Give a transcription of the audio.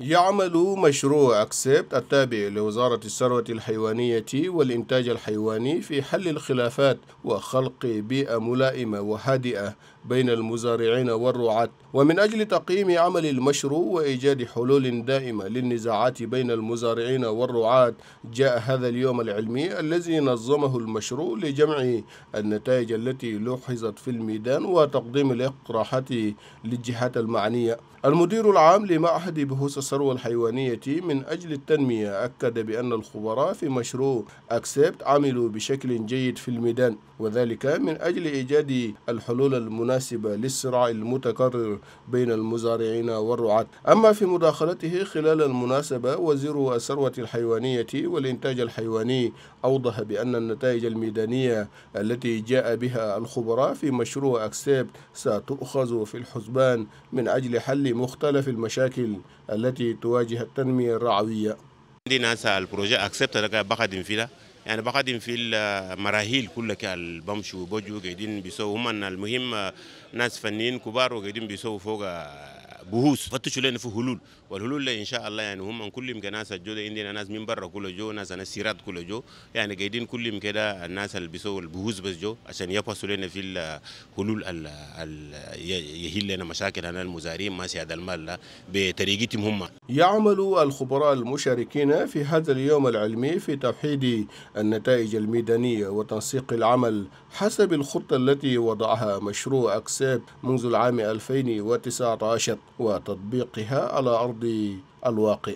يعمل مشروع أكسبت التابع لوزارة الثروة الحيوانية والإنتاج الحيواني في حل الخلافات وخلق بيئة ملائمة وهادئة بين المزارعين والرعاة ومن أجل تقييم عمل المشروع وإيجاد حلول دائمة للنزاعات بين المزارعين والرعاة جاء هذا اليوم العلمي الذي نظمه المشروع لجمع النتائج التي لوحظت في الميدان وتقديم الإقتراحات للجهات المعنية المدير العام لمعهد بحوث الثروة الحيوانية من أجل التنمية أكد بأن الخبراء في مشروع أكسبت عملوا بشكل جيد في الميدان وذلك من أجل إيجاد الحلول المناسبة للصراع المتكرر بين المزارعين والرعاة أما في مداخلته خلال المناسبة وزير الثروة الحيوانية والإنتاج الحيواني أوضح بأن النتائج الميدانية التي جاء بها الخبراء في مشروع أكسبت ستؤخذ في الحسبان من أجل حل مختلف المشاكل التي التي تواجه التنمية الرعوية دي ناس البروجي أكسبت لك بقدم فيلا يعني بقدم في المراحل كلها البمشي وبوجو قاعدين بيسووا هم المهم ناس فنيين كبار وقاعدين بيسووا فوق بهوس فتشوا لنا في حلول والحلول ان شاء الله يعني هم من كل يمكن ناس جو عندنا ناس من برا كل جو ناس انا سيرات كل جو يعني قاعدين كل يمكن كده الناس اللي بيسووا البهوس بس جو عشان يفصلوا لنا في الحلول يهل لنا مشاكل انا المزارعين ما سياد المال لا بطريقتهم هم يعمل الخبراء المشاركين في هذا اليوم العلمي في توحيد النتائج الميدانية وتنسيق العمل حسب الخطة التي وضعها مشروع أكساب منذ العام 2019 وتطبيقها على أرض الواقع